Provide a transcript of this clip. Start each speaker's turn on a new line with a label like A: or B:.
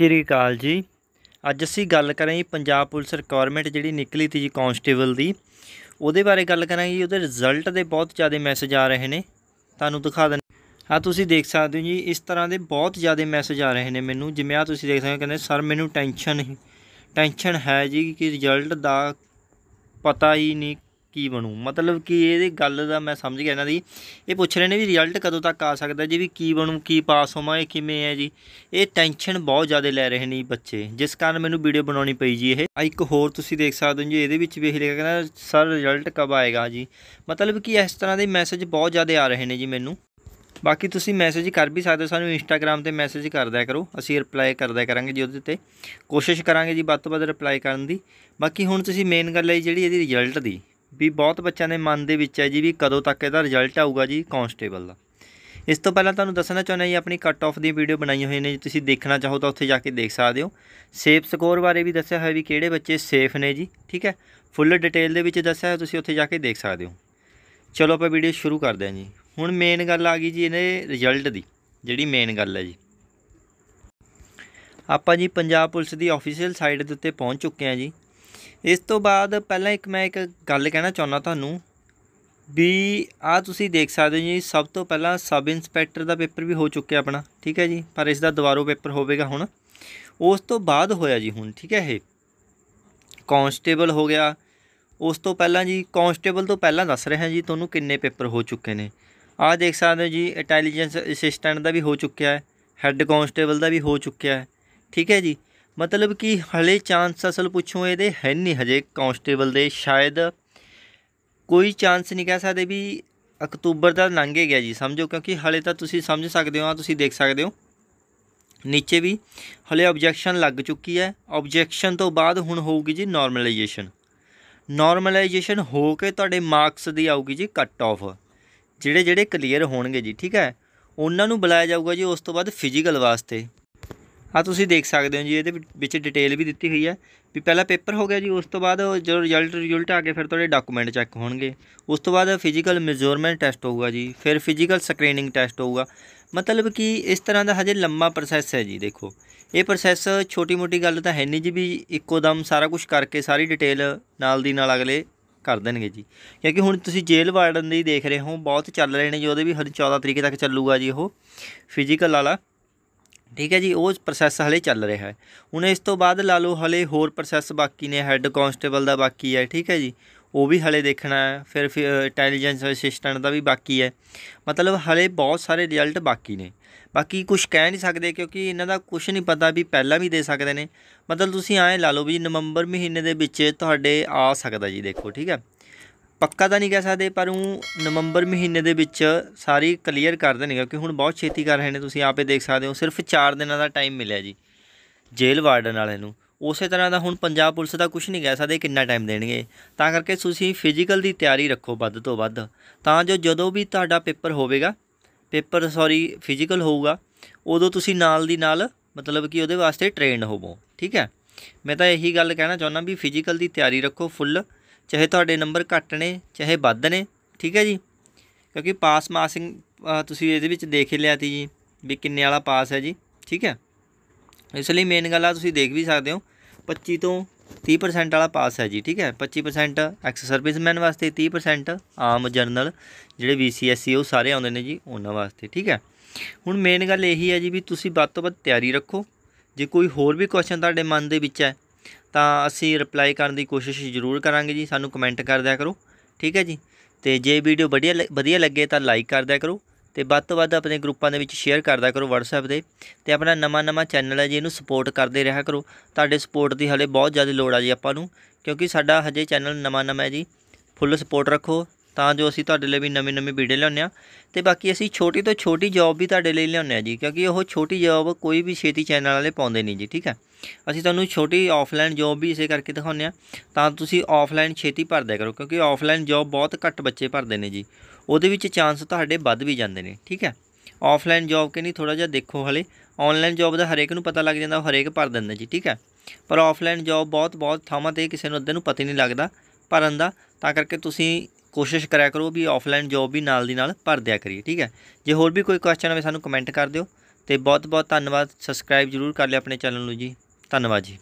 A: ਸ਼੍ਰੀ ਅਕਾਲ ਜੀ ਅੱਜ ਅਸੀਂ ਗੱਲ ਕਰਾਂਗੇ ਪੰਜਾਬ ਪੁਲਿਸ ਰਿਕੁਆਇਰਮੈਂਟ ਜਿਹੜੀ ਨਿਕਲੀ ਤੀ ਜੀ ਕਾਂਸਟੇਬਲ ਦੀ ਉਹਦੇ ਬਾਰੇ ਗੱਲ ਕਰਾਂਗੇ ਉਹਦੇ ਰਿਜ਼ਲਟ ਦੇ ਬਹੁਤ ਜ਼ਿਆਦਾ ਮੈਸੇਜ ਆ ਰਹੇ ਨੇ ਤੁਹਾਨੂੰ ਦਿਖਾ ਦਿੰਦੇ ਆ ਤੁਸੀਂ ਦੇਖ ਸਕਦੇ ਹੋ ਜੀ ਇਸ ਤਰ੍ਹਾਂ ਦੇ ਬਹੁਤ ਜ਼ਿਆਦਾ ਮੈਸੇਜ ਆ ਰਹੇ ਨੇ ਮੈਨੂੰ ਜਿਵੇਂ ਆ ਤੁਸੀਂ ਦੇਖ ਸਕਦੇ ਹੋ ਕਹਿੰਦੇ ਸਰ ਮੈਨੂੰ ਟੈਨਸ਼ਨ ਹੀ ਟੈਨਸ਼ਨ ਹੈ ਜੀ ਕਿ ਰਿਜ਼ਲਟ ਦਾ ਪਤਾ ਹੀ ਨਹੀਂ ਕੀ ਬਣੂ ਮਤਲਬ ਕਿ ਇਹਦੇ ਗੱਲ ਦਾ ਮੈਂ ਸਮਝ ਗਿਆ ਇਹਨਾਂ ਦੀ ਇਹ ਪੁੱਛ ਰਹੇ ਨੇ ਵੀ ਰਿਜ਼ਲਟ ਕਦੋਂ ਤੱਕ ਆ ਸਕਦਾ ਜੀ ਵੀ ਕੀ ਬਣੂ ਕੀ ਪਾਸ ਹੋਵਾਂ ਇਹ ਕਿਵੇਂ ਹੈ ਜੀ ਇਹ ਟੈਨਸ਼ਨ ਬਹੁਤ ਜ਼ਿਆਦਾ ਲੈ ਰਹੇ ਨੇ ਬੱਚੇ ਜਿਸ ਕਾਰਨ ਮੈਨੂੰ ਵੀਡੀਓ ਬਣਾਉਣੀ ਪਈ ਜੀ ਇਹ ਆ ਇੱਕ ਹੋਰ ਤੁਸੀਂ ਦੇਖ ਸਕਦੇ ਹੋ ਜੀ ਇਹਦੇ ਵਿੱਚ ਵੇਖ ਲਿਆ ਕਹਿੰਦਾ ਸਰ ਰਿਜ਼ਲਟ ਕਬ ਆਏਗਾ ਜੀ ਮਤਲਬ ਕਿ ਇਸ ਤਰ੍ਹਾਂ ਦੇ ਮੈਸੇਜ ਬਹੁਤ ਜ਼ਿਆਦਾ ਆ ਰਹੇ ਨੇ ਜੀ ਮੈਨੂੰ ਬਾਕੀ ਤੁਸੀਂ ਮੈਸੇਜ ਕਰ ਵੀ ਸਕਦੇ ਹੋ ਸਾਨੂੰ ਇੰਸਟਾਗ੍ਰam ਤੇ ਮੈਸੇਜ ਕਰਦਿਆ ਕਰੋ ਅਸੀਂ ਰਿਪਲਾਈ ਕਰਦਿਆ ਕਰਾਂਗੇ ਜੀ ਉਹਦੇ ਤੇ ਕੋਸ਼ਿਸ਼ ਕਰਾਂਗੇ ਜੀ ਵੱਧ ਤੋਂ ਵੱਧ ਰਿਪਲਾਈ ਕਰਨ ਦੀ ਬਾਕੀ ਹੁਣ ਤੁਸੀਂ ਮੇਨ ਗੱਲ ਹੈ ਜਿਹੜੀ ਇਹਦੀ ਰਿਜ਼ਲਟ ਦੀ ਵੀ ਬਹੁਤ ਬੱਚਿਆਂ ਦੇ ਮਨ ਦੇ ਵਿੱਚ ਹੈ ਜੀ ਵੀ ਕਦੋਂ ਤੱਕ ਇਹਦਾ ਰਿਜ਼ਲਟ ਆਊਗਾ ਜੀ ਕਾਂਸਟੇਬਲ ਦਾ ਇਸ ਤੋਂ ਪਹਿਲਾਂ ਤੁਹਾਨੂੰ ਦੱਸਣਾ ਚਾਹੁੰਦਾ ਜੀ ਆਪਣੀ ਕੱਟ ਆਫ ਦੀ ਵੀਡੀਓ ਬਣਾਈ ਹੋਈ ਨੇ ਜੀ ਤੁਸੀਂ ਦੇਖਣਾ ਚਾਹੋ ਤਾਂ ਉੱਥੇ ਜਾ ਕੇ ਦੇਖ ਸਕਦੇ ਹੋ ਸੇਫ ਸਕੋਰ ਬਾਰੇ ਵੀ ਦੱਸਿਆ ਹੋਇਆ ਵੀ ਕਿਹੜੇ ਬੱਚੇ ਸੇਫ ਨੇ ਜੀ ਠੀਕ ਹੈ ਫੁੱਲ ਡਿਟੇਲ ਦੇ ਵਿੱਚ ਦੱਸਿਆ ਹੋਇਆ ਤੁਸੀਂ ਉੱਥੇ ਜਾ ਕੇ ਦੇਖ ਸਕਦੇ ਹੋ ਚਲੋ ਆਪਾਂ ਵੀਡੀਓ ਸ਼ੁਰੂ ਕਰਦੇ ਹਾਂ ਜੀ ਹੁਣ ਮੇਨ ਗੱਲ ਆ ਗਈ ਜੀ ਇਹਨੇ ਰਿਜ਼ਲਟ ਦੀ ਜਿਹੜੀ ਮੇਨ ਗੱਲ ਹੈ ਜੀ ਆਪਾਂ ਜੀ ਪੰਜਾਬ ਪੁਲਿਸ ਦੀ ਆਫੀਸ਼ੀਅਲ ਸਾਈਟ ਦੇ ਉੱਤੇ ਪਹੁੰਚ ਚੁੱਕੇ ਹਾਂ ਜੀ ਇਸ ਤੋਂ ਬਾਅਦ ਪਹਿਲਾਂ ਇੱਕ ਮੈਂ ਇੱਕ ਗੱਲ ਕਹਿਣਾ ਚਾਹੁੰਦਾ ਤੁਹਾਨੂੰ ਵੀ ਆ ਤੁਸੀਂ ਦੇਖ ਸਕਦੇ ਹੋ ਜੀ ਸਭ ਤੋਂ ਪਹਿਲਾਂ ਸਬ ਇੰਸਪੈਕਟਰ ਦਾ ਪੇਪਰ ਵੀ ਹੋ ਚੁੱਕਿਆ ਆਪਣਾ ਠੀਕ ਹੈ ਜੀ ਪਰ ਇਸ ਦਾ ਦੁਬਾਰਾ ਪੇਪਰ ਹੋਵੇਗਾ ਹੁਣ ਉਸ ਤੋਂ ਬਾਅਦ ਹੋਇਆ ਜੀ ਹੁਣ ਠੀਕ ਹੈ ਇਹ ਕਾਂਸਟੇਬਲ ਹੋ ਗਿਆ ਉਸ ਤੋਂ ਪਹਿਲਾਂ ਜੀ ਕਾਂਸਟੇਬਲ ਤੋਂ ਪਹਿਲਾਂ ਦੱਸ ਰਿਹਾ ਜੀ ਤੁਹਾਨੂੰ ਕਿੰਨੇ ਪੇਪਰ ਹੋ ਚੁੱਕੇ ਨੇ ਆ ਦੇਖ ਸਕਦੇ ਹੋ ਜੀ ਇੰਟੈਲੀਜੈਂਸ ਅਸਿਸਟੈਂਟ ਦਾ ਵੀ ਹੋ ਚੁੱਕਿਆ ਹੈ ਹੈੱਡ ਕਾਂਸਟੇਬਲ ਦਾ ਵੀ ਹੋ ਚੁੱਕਿਆ ਹੈ ਠੀਕ ਹੈ ਜੀ ਮਤਲਬ ਕਿ ਹਲੇ ਚਾਂਸ ਅਸਲ ਪੁੱਛੋ ਇਹਦੇ ਹੈ ਨਹੀਂ ਹਜੇ ਕਾਂਸਟੇਬਲ ਦੇ ਸ਼ਾਇਦ ਕੋਈ ਚਾਂਸ ਨਹੀਂ ਕਹਿ ਸਕਦੇ ਵੀ ਅਕਤੂਬਰ ਦਾ ਲੰਘੇ ਗਿਆ ਜੀ ਸਮਝੋ ਕਿਉਂਕਿ ਹਲੇ ਤਾਂ ਤੁਸੀਂ ਸਮਝ ਸਕਦੇ ਹੋ ਤੁਸੀਂ ਦੇਖ ਸਕਦੇ ਹੋ ਨੀਚੇ ਵੀ ਹਲੇ ਆਬਜੈਕਸ਼ਨ ਲੱਗ ਚੁੱਕੀ ਹੈ ਆਬਜੈਕਸ਼ਨ ਤੋਂ ਬਾਅਦ ਹੁਣ ਹੋਊਗੀ ਜੀ ਨਾਰਮਲਾਈਜੇਸ਼ਨ ਨਾਰਮਲਾਈਜੇਸ਼ਨ ਹੋ ਕੇ ਤੁਹਾਡੇ ਮਾਰਕਸ ਦੀ ਆਊਗੀ ਜੀ ਕੱਟ ਆਫ ਜਿਹੜੇ ਜਿਹੜੇ ਕਲੀਅਰ ਹੋਣਗੇ ਜੀ ਠੀਕ ਹੈ ਉਹਨਾਂ ਨੂੰ ਬੁਲਾਇਆ ਜਾਊਗਾ ਜੀ ਉਸ ਤੋਂ ਬਾਅਦ ਫਿਜ਼ੀਕਲ ਵਾਸਤੇ ਆ ਤੁਸੀਂ ਦੇਖ ਸਕਦੇ ਹੋ ਜੀ ਇਹਦੇ ਵਿੱਚ ਡਿਟੇਲ ਵੀ ਦਿੱਤੀ ਹੋਈ ਹੈ ਵੀ ਪਹਿਲਾ ਪੇਪਰ ਹੋ ਗਿਆ ਜੀ ਉਸ ਤੋਂ ਬਾਅਦ ਜਦੋਂ ਰਿਜ਼ਲਟ ਰਿਜ਼ਲਟ ਆ ਕੇ ਫਿਰ ਤੁਹਾਡੇ ਡਾਕੂਮੈਂਟ ਚੈੱਕ ਹੋਣਗੇ ਉਸ ਤੋਂ ਬਾਅਦ ਫਿਜ਼ੀਕਲ ਮੈਜ਼ਰਮੈਂਟ ਟੈਸਟ ਹੋਊਗਾ ਜੀ ਫਿਰ ਫਿਜ਼ੀਕਲ ਸਕਰੀਨਿੰਗ ਟੈਸਟ ਹੋਊਗਾ ਮਤਲਬ ਕਿ ਇਸ ਤਰ੍ਹਾਂ ਦਾ ਹਜੇ ਲੰਮਾ ਪ੍ਰੋਸੈਸ ਹੈ ਜੀ ਦੇਖੋ ਇਹ ਪ੍ਰੋਸੈਸ ਛੋਟੀ-ਮੋਟੀ ਗੱਲ ਤਾਂ ਹੈ ਨਹੀਂ ਜੀ ਵੀ ਇੱਕੋ ਦਮ ਸਾਰਾ ਕੁਝ ਕਰਕੇ ਸਾਰੀ ਡਿਟੇਲ ਨਾਲ ਦੀ ਨਾਲ ਅਗਲੇ ਕਰ ਦੇਣਗੇ ਜੀ ਕਿਉਂਕਿ ਹੁਣ ਤੁਸੀਂ ਜੇਲ ਵਾਰਡਨ ਦੀ ਦੇਖ ਰਹੇ ਹੋ ਬਹੁਤ ਚੱਲ ਰਹੇ ਨੇ ਜੀ ਉਹਦੇ ਵੀ ਹਰ 14 ਤਰੀਕੇ ਤੱਕ ਚੱਲੂਗਾ ਜੀ ਉਹ ਫਿਜ਼ੀਕਲ ਵਾਲਾ ਠੀਕ ਹੈ ਜੀ ਉਹ ਪ੍ਰੋਸੈਸ ਹਲੇ ਚੱਲ ਰਿਹਾ ਹੈ ਹੁਣ ਇਸ ਤੋਂ ਬਾਅਦ ਲਾ ਲਓ ਹਲੇ ਹੋਰ ਪ੍ਰੋਸੈਸ ਬਾਕੀ ਨੇ ਹੈੱਡ ਕਾਂਸਟੇਬਲ ਦਾ ਬਾਕੀ ਹੈ ਠੀਕ ਹੈ ਜੀ ਉਹ ਵੀ ਹਲੇ ਦੇਖਣਾ ਹੈ ਫਿਰ ਇੰਟੈਲੀਜੈਂਸ ਅਸਿਸਟੈਂਟ ਦਾ ਵੀ ਬਾਕੀ ਹੈ ਮਤਲਬ ਹਲੇ ਬਹੁਤ ਸਾਰੇ ਰਿਜ਼ਲਟ ਬਾਕੀ ਨੇ ਬਾਕੀ ਕੁਝ ਕਹਿ ਨਹੀਂ ਸਕਦੇ ਕਿਉਂਕਿ ਇਹਨਾਂ ਦਾ ਕੁਝ ਨਹੀਂ ਪਤਾ ਵੀ ਪਹਿਲਾਂ ਵੀ ਦੇ ਸਕਦੇ ਨੇ ਮਤਲਬ ਤੁਸੀਂ ਐਂ ਲਾ ਲਓ ਵੀ ਨਵੰਬਰ ਮਹੀਨੇ ਦੇ ਵਿੱਚ ਤੁਹਾਡੇ ਆ ਸਕਦਾ ਜੀ ਦੇਖੋ ਠੀਕ ਹੈ ਪੱਕਾ ਤਾਂ ਨਹੀਂ ਕਹਿ ਸਕਦੇ ਪਰ ਉਹ ਨਵੰਬਰ ਮਹੀਨੇ ਦੇ ਵਿੱਚ ਸਾਰੀ ਕਲੀਅਰ ਕਰ ਦੇਣਗੇ ਕਿਉਂਕਿ ਹੁਣ ਬਹੁਤ ਛੇਤੀ ਕਰ ਰਹੇ ਨੇ ਤੁਸੀਂ ਆਪੇ ਦੇਖ ਸਕਦੇ ਹੋ ਸਿਰਫ 4 ਦਿਨਾਂ ਦਾ ਟਾਈਮ ਮਿਲਿਆ ਜੀ ਜੇਲ੍ਹ ਵਾਰਡਨ ਵਾਲਿਆਂ ਨੂੰ ਉਸੇ ਤਰ੍ਹਾਂ ਦਾ ਹੁਣ ਪੰਜਾਬ ਪੁਲਿਸ ਦਾ ਕੁਝ ਨਹੀਂ ਕਹਿ ਸਕਦੇ ਕਿੰਨਾ ਟਾਈਮ ਦੇਣਗੇ ਤਾਂ ਕਰਕੇ ਤੁਸੀਂ ਫਿਜ਼ੀਕਲ ਦੀ ਤਿਆਰੀ ਰੱਖੋ ਵੱਧ ਤੋਂ ਵੱਧ ਤਾਂ ਜੋ ਜਦੋਂ ਵੀ ਤੁਹਾਡਾ ਪੇਪਰ ਹੋਵੇਗਾ ਪੇਪਰ ਸੌਰੀ ਫਿਜ਼ੀਕਲ ਹੋਊਗਾ ਉਦੋਂ ਤੁਸੀਂ ਨਾਲ ਦੀ ਨਾਲ ਮਤਲਬ ਕਿ ਉਹਦੇ ਵਾਸਤੇ ਟ੍ਰੇਨਡ ਹੋਵੋ ਠੀਕ ਹੈ ਮੈਂ ਤਾਂ ਇਹੀ ਗੱਲ ਕਹਿਣਾ ਚਾਹੁੰਦਾ ਵੀ ਫਿਜ਼ੀਕਲ ਦੀ ਤਿਆਰੀ ਰੱਖੋ ਫੁੱਲ ਚਾਹੇ ਤੁਹਾਡੇ ਨੰਬਰ ਘੱਟ ਨੇ ਚਾਹੇ ਵੱਧ ਨੇ ਠੀਕ ਹੈ ਜੀ ਕਿਉਂਕਿ ਪਾਸ ਮਾਸਿੰਗ ਤੁਸੀਂ ਇਹਦੇ ਵਿੱਚ ਦੇਖ ਹੀ ਲਿਆ ਤੀ ਜੀ ਵੀ ਕਿੰਨੇ ਵਾਲਾ ਪਾਸ ਹੈ ਜੀ ਠੀਕ ਹੈ ਇਸ ਲਈ ਮੇਨ ਗੱਲ ਆ ਤੁਸੀਂ ਦੇਖ ਵੀ ਸਕਦੇ ਹੋ 25 ਤੋਂ 30% ਵਾਲਾ ਪਾਸ ਹੈ ਜੀ ਠੀਕ ਹੈ 25% ਐਕਸ ਸਰਵਿਸਮੈਨ ਵਾਸਤੇ 30% ਆਮ ਜਨਰਲ ਜਿਹੜੇ ਵੀਸੀਐਸਸੀ ਉਹ ਸਾਰੇ ਆਉਂਦੇ ਨੇ ਜੀ ਉਹਨਾਂ ਵਾਸਤੇ ਠੀਕ ਹੈ ਹੁਣ ਮੇਨ ਗੱਲ ਇਹੀ ਹੈ ਜੀ ਵੀ ਤੁਸੀਂ ਵੱਧ ਤੋਂ ਵੱਧ ਤਿਆਰੀ ਰੱਖੋ ਜੇ ਕੋਈ ਹੋਰ ਵੀ ਕੁਐਸਚਨ ਤੁਹਾਡੇ ਮਨ ਦੇ ਵਿੱਚ ਹੈ ਤਾਂ ਅਸੀਂ ਰਿਪਲਾਈ ਕਰਨ ਦੀ ਕੋਸ਼ਿਸ਼ ਜ਼ਰੂਰ ਕਰਾਂਗੇ ਜੀ ਸਾਨੂੰ ਕਮੈਂਟ ਕਰ ਦਿਆ ਕਰੋ ਠੀਕ ਹੈ ਜੀ ਤੇ ਜੇ ਵੀਡੀਓ ਵਧੀਆ ਵਧੀਆ ਲੱਗੇ ਤਾਂ ਲਾਈਕ ਕਰ ਦਿਆ ਕਰੋ ਤੇ ਵੱਧ ਤੋਂ ਵੱਧ ਆਪਣੇ ਗਰੁੱਪਾਂ ਦੇ ਵਿੱਚ ਸ਼ੇਅਰ ਕਰਦਾ ਕਰੋ WhatsApp ਦੇ ਤੇ ਆਪਣਾ ਨਵਾਂ-ਨਵਾਂ ਚੈਨਲ ਹੈ ਜੀ ਇਹਨੂੰ ਸਪੋਰਟ ਕਰਦੇ ਰਿਹਾ ਕਰੋ ਤੁਹਾਡੇ ਸਪੋਰਟ ਦੀ ਹਲੇ ਬਹੁਤ ਜ਼ਿਆਦਾ ਲੋੜ ਆ ਜੀ ਆਪਾਂ ਨੂੰ ਕਿਉਂਕਿ ਸਾਡਾ ਹਜੇ ਚੈਨਲ ਨਵਾਂ-ਨਵਾਂ ਹੈ ਜੀ ਫੁੱਲ ਸਪੋਰਟ ਰੱਖੋ ਤਾਂ ਜੋ ਅਸੀਂ ਤੁਹਾਡੇ ਲਈ ਵੀ ਨਵੇਂ-ਨਵੇਂ ਵੀਡੀਓ ਲਿਆਉਂਦੇ ਆ ਤੇ ਬਾਕੀ ਅਸੀਂ ਛੋਟੀ ਤੋਂ ਛੋਟੀ ਜੌਬ ਵੀ ਤੁਹਾਡੇ ਲਈ ਲਿਆਉਂਦੇ ਆ ਜੀ ਕਿਉਂਕਿ ਉਹ ਛੋਟੀ ਜੌਬ ਕੋਈ ਵੀ ਛੇਤੀ ਚੈਨਲ ਵਾਲੇ ਪਾਉਂਦੇ ਨਹੀਂ ਜੀ ਠੀਕ ਹੈ ਅਸੀਂ ਤੁਹਾਨੂੰ ਛੋਟੀ ਆਫਲਾਈਨ ਜੌਬ ਵੀ ਇਸੇ ਕਰਕੇ ਦਿਖਾਉਂਦੇ ਆ ਤਾਂ ਤੁਸੀਂ ਆਫਲਾਈਨ ਛੇਤੀ ਭਰ ਦਿਆ ਕਰੋ ਕਿਉਂਕਿ ਆਫਲਾਈਨ ਜੌਬ ਬਹੁਤ ਘੱਟ ਬੱਚੇ ਭਰਦੇ ਨੇ ਜੀ ਉਹਦੇ ਵਿੱਚ ਚਾਂਸ ਤੁਹਾਡੇ ਵੱਧ ਵੀ ਜਾਂਦੇ ਨੇ ਠੀਕ ਹੈ ਆਫਲਾਈਨ ਜੌਬ ਕਿ ਨਹੀਂ ਥੋੜਾ ਜਿਹਾ ਦੇਖੋ ਹਲੇ ਆਨਲਾਈਨ ਜੌਬ ਦਾ ਹਰੇਕ ਨੂੰ ਪਤਾ ਲੱਗ ਜਾਂਦਾ ਹਰੇਕ ਭਰ ਦਿੰਦਾ ਜੀ ਠੀਕ ਹੈ ਪਰ ਆਫਲਾਈਨ ਜੌਬ ਬਹੁਤ ਬਹੁਤ ਥਾਵਾਂ ਤੇ ਕਿਸੇ ਨੂੰ ਅੱਧੇ ਨੂੰ ਪਤਾ ਨਹੀਂ ਲੱਗਦਾ ਭਰਨ ਦਾ ਤਾਂ ਕਰਕੇ ਤੁਸੀਂ ਕੋਸ਼ਿਸ਼ ਕਰਿਆ ਕਰੋ ਵੀ ਆਫਲਾਈਨ ਜੌਬ ਵੀ ਨਾਲ ਦੀ ਨਾਲ ਭਰ ਦਿਆ ਕਰੀਏ ਠੀਕ ਹੈ ਜੇ ਹੋਰ ਵੀ ਕੋਈ ਕੁਐਸਚਨ ਹੋਵੇ ਸਾਨੂੰ ਕਮੈਂਟ ਕਰ ਦਿਓ ਤੇ ਬਹੁਤ ਬਹੁਤ ਧੰਨਵਾਦ ਸਬਸਕ੍ਰਾਈਬ ਜਰੂਰ ਕਰ ਲਿਆ ਆਪਣੇ ਚੈਨਲ ਨੂੰ ਜੀ ਧੰਨਵਾਦ ਜੀ